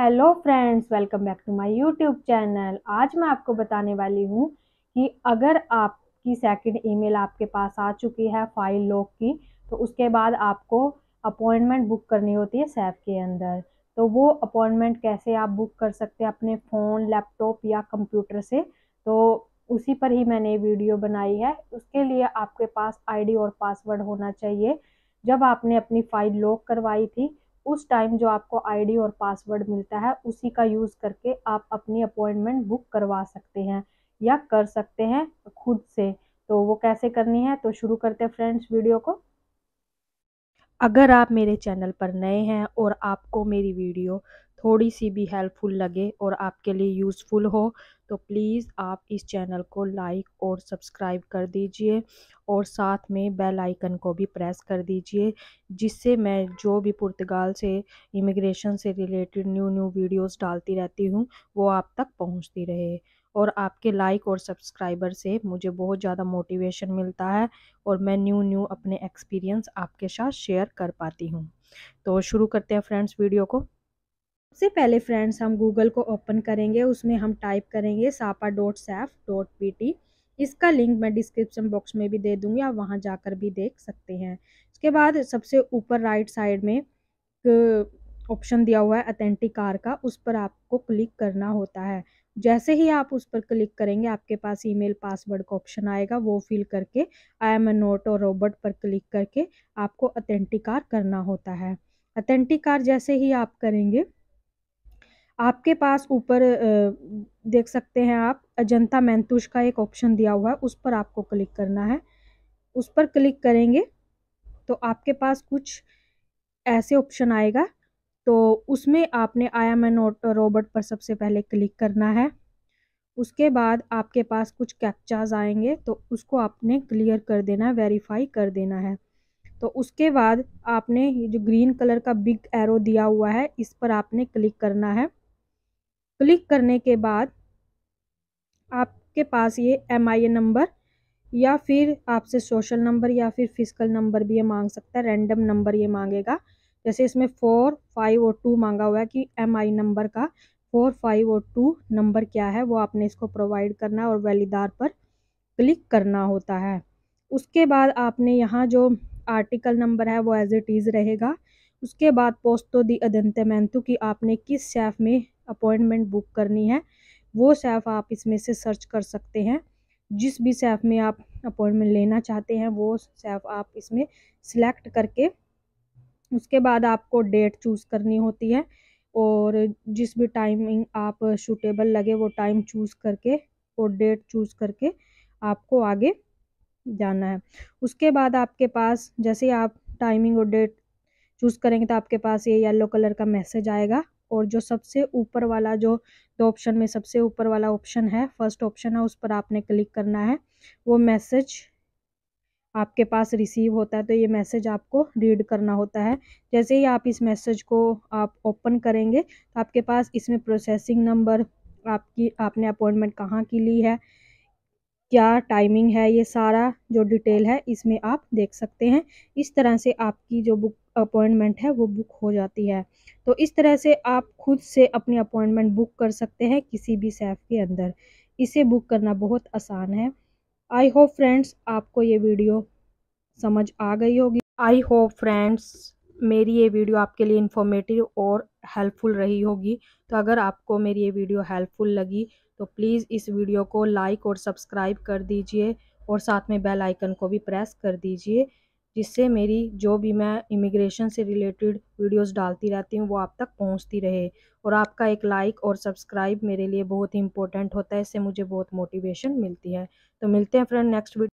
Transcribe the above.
hello friends welcome back to my YouTube channel आज मैं आपको बताने वाली हूँ कि अगर आपकी सेकंड ईमेल आपके पास आ चुकी है फाइल लॉक की तो उसके बाद आपको अपॉइंटमेंट बुक करनी होती है सैफ के अंदर तो वो अपॉइंटमेंट कैसे आप बुक कर सकते हैं अपने फ़ोन लैपटॉप या कंप्यूटर से तो उसी पर ही मैंने वीडियो बनाई है उसके लिए आपके पास आईडी और पासवर्ड होना चाहिए जब आपने अपनी फ़ाइल लॉक करवाई थी उस टाइम जो आपको आईडी और पासवर्ड मिलता है उसी का यूज़ करके आप अपनी अपॉइंटमेंट बुक करवा सकते हैं या कर सकते हैं खुद से तो वो कैसे करनी है तो शुरू करते हैं फ्रेंड्स वीडियो को अगर आप मेरे चैनल पर नए हैं और आपको मेरी वीडियो थोड़ी सी भी हेल्पफुल लगे और आपके लिए यूज़फुल हो तो प्लीज़ आप इस चैनल को लाइक और सब्सक्राइब कर दीजिए और साथ में बेल आइकन को भी प्रेस कर दीजिए जिससे मैं जो भी पुर्तगाल से इमिग्रेशन से रिलेटेड न्यू न्यू वीडियोस डालती रहती हूँ वो आप तक पहुँचती रहे और आपके लाइक और सब्सक्राइबर से मुझे बहुत ज़्यादा मोटिवेशन मिलता है और मैं न्यू न्यू अपने एक्सपीरियंस आपके साथ शेयर कर पाती हूँ तो शुरू करते हैं फ्रेंड्स वीडियो को सबसे पहले फ्रेंड्स हम गूगल को ओपन करेंगे उसमें हम टाइप करेंगे सापा डॉट सैफ डॉट पी टी इसका लिंक मैं डिस्क्रिप्शन बॉक्स में भी दे दूँगी आप वहाँ जाकर भी देख सकते हैं उसके बाद सबसे ऊपर राइट साइड में ऑप्शन दिया हुआ है अथेंटिक कार का उस पर आपको क्लिक करना होता है जैसे ही आप उस पर क्लिक करेंगे आपके पास ईमेल पासवर्ड का ऑप्शन आएगा वो फिल करके आई एम ए नोट और रोबोट पर क्लिक करके आपको अथेंटिकार करना होता है अथेंटिकार जैसे ही आप करेंगे आपके पास ऊपर देख सकते हैं आप अजंता मैंतुष का एक ऑप्शन दिया हुआ है उस पर आपको क्लिक करना है उस पर क्लिक करेंगे तो आपके पास कुछ ऐसे ऑप्शन आएगा तो उसमें आपने आया मैं रोबोट पर सबसे पहले क्लिक करना है उसके बाद आपके पास कुछ कैप्चाज आएंगे तो उसको आपने क्लियर कर देना है वेरीफाई कर देना है तो उसके बाद आपने ये जो ग्रीन कलर का बिग एरो दिया हुआ है इस पर आपने क्लिक करना है क्लिक करने के बाद आपके पास ये एम आई ए नंबर या फिर आपसे सोशल नंबर या फिर फिजिकल नंबर भी ये मांग सकता है रैंडम नंबर ये मांगेगा जैसे इसमें फ़ोर फाइव और टू मांगा हुआ है कि एम आई नंबर का फ़ोर फाइव और टू नंबर क्या है वो आपने इसको प्रोवाइड करना है और वैलीदार पर क्लिक करना होता है उसके बाद आपने यहाँ जो आर्टिकल नंबर है वो एज इट इज़ रहेगा उसके बाद पोस्टो तो दी अदंत मैंतु कि आपने किस शेफ़ में अपॉइंटमेंट बुक करनी है वो सैफ़ आप इसमें से सर्च कर सकते हैं जिस भी सैफ़ में आप अपॉइंटमेंट लेना चाहते हैं वो सैफ़ आप इसमें सिलेक्ट करके उसके बाद आपको डेट चूज़ करनी होती है और जिस भी टाइमिंग आप शूटेबल लगे वो टाइम चूज़ करके और डेट चूज़ करके आपको आगे जाना है उसके बाद आपके पास जैसे आप टाइमिंग और डेट चूज़ करेंगे तो आपके पास ये येलो कलर का मैसेज आएगा और जो सबसे ऊपर वाला जो दो ऑप्शन में सबसे ऊपर वाला ऑप्शन है फर्स्ट ऑप्शन है उस पर आपने क्लिक करना है वो मैसेज आपके पास रिसीव होता है तो ये मैसेज आपको रीड करना होता है जैसे ही आप इस मैसेज को आप ओपन करेंगे तो आपके पास इसमें प्रोसेसिंग नंबर आपकी आपने अपॉइंटमेंट कहाँ की ली है क्या टाइमिंग है ये सारा जो डिटेल है इसमें आप देख सकते हैं इस तरह से आपकी जो बुक अपॉइंटमेंट है वो बुक हो जाती है तो इस तरह से आप खुद से अपनी अपॉइंटमेंट बुक कर सकते हैं किसी भी सैफ के अंदर इसे बुक करना बहुत आसान है आई होप फ्रेंड्स आपको ये वीडियो समझ आ गई होगी आई होप फ्रेंड्स मेरी ये वीडियो आपके लिए इन्फॉर्मेटिव और हेल्पफुल रही होगी तो अगर आपको मेरी ये वीडियो हेल्पफुल लगी तो प्लीज़ इस वीडियो को लाइक और सब्सक्राइब कर दीजिए और साथ में बेल आइकन को भी प्रेस कर दीजिए जिससे मेरी जो भी मैं इमिग्रेशन से रिलेटेड वीडियोस डालती रहती हूँ वो आप तक पहुँचती रहे और आपका एक लाइक और सब्सक्राइब मेरे लिए बहुत ही इंपॉर्टेंट होता है इससे मुझे बहुत मोटिवेशन मिलती है तो मिलते हैं फ्रेंड नेक्स्ट वीडियो